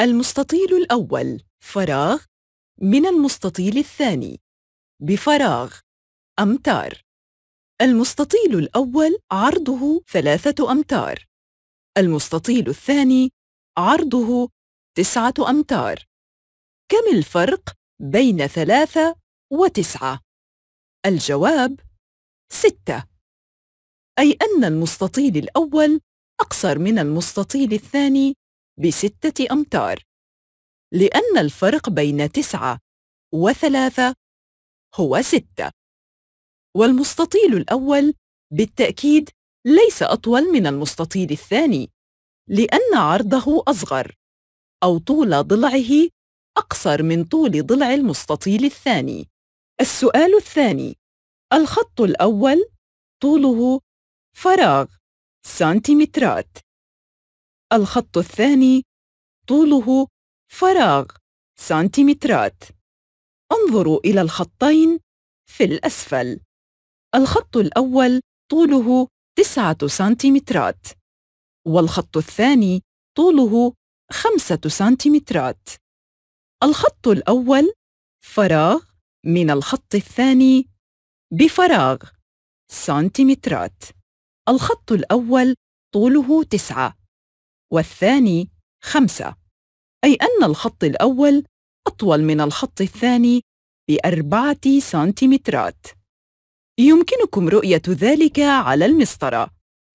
المستطيل الأول فراغ من المستطيل الثاني بفراغ أمتار المستطيل الأول عرضه ثلاثة أمتار المستطيل الثاني عرضه تسعة أمتار كم الفرق بين ثلاثة وتسعة؟ الجواب ستة أي أن المستطيل الأول أقصر من المستطيل الثاني بستة أمتار لأن الفرق بين تسعة وثلاثة هو ستة والمستطيل الأول بالتأكيد ليس أطول من المستطيل الثاني لأن عرضه أصغر أو طول ضلعه أقصر من طول ضلع المستطيل الثاني السؤال الثاني الخط الأول طوله فراغ سنتيمترات الخط الثاني طوله فراغ سنتيمترات انظروا إلى الخطين في الأسفل الخط الأول طوله تسعة سنتيمترات والخط الثاني طوله خمسة سنتيمترات الخط الأول فراغ من الخط الثاني بفراغ سنتيمترات الخط الأول طوله تسعة والثاني خمسة أي أن الخط الأول أطول من الخط الثاني بأربعة سنتيمترات يمكنكم رؤية ذلك على المسطرة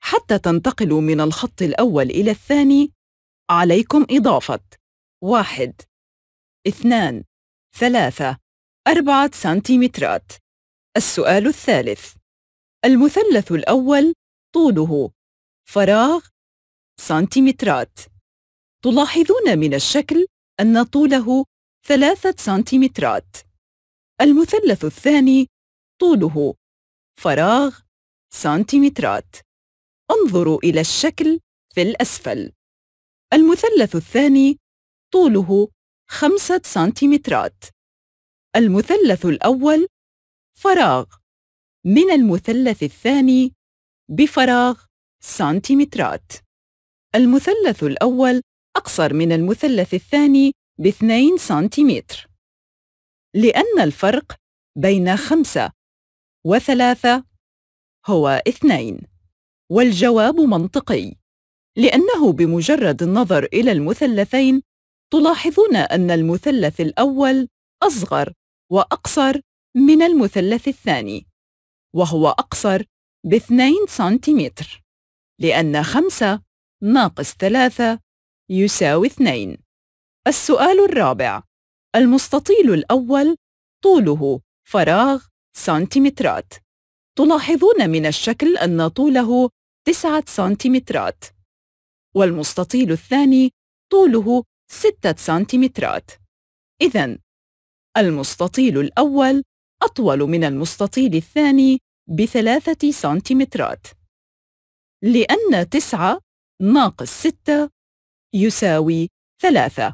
حتى تنتقلوا من الخط الأول إلى الثاني عليكم إضافة واحد اثنان ثلاثة أربعة سنتيمترات السؤال الثالث المثلث الأول طوله فراغ سنتيمترات تلاحظون من الشكل أن طوله ثلاثة سنتيمترات المثلث الثاني طوله فراغ سنتيمترات انظروا إلى الشكل في الأسفل المثلث الثاني طوله خمسة سنتيمترات المثلث الأول فراغ من المثلث الثاني بفراغ سنتيمترات المثلث الأول أقصر من المثلث الثاني باثنين سنتيمتر لأن الفرق بين خمسة وثلاثة هو اثنين والجواب منطقي لأنه بمجرد النظر إلى المثلثين تلاحظون أن المثلث الأول أصغر وأقصر من المثلث الثاني وهو أقصر باثنين سنتيمتر لأن خمسة ناقص ثلاثة يساوي اثنين السؤال الرابع المستطيل الأول طوله فراغ سنتيمترات تلاحظون من الشكل أن طوله تسعة سنتيمترات والمستطيل الثاني طوله ستة سنتيمترات إذا المستطيل الأول أطول من المستطيل الثاني بثلاثة سنتيمترات لأن تسعة ناقص ستة يساوي ثلاثة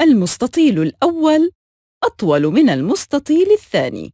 المستطيل الأول أطول من المستطيل الثاني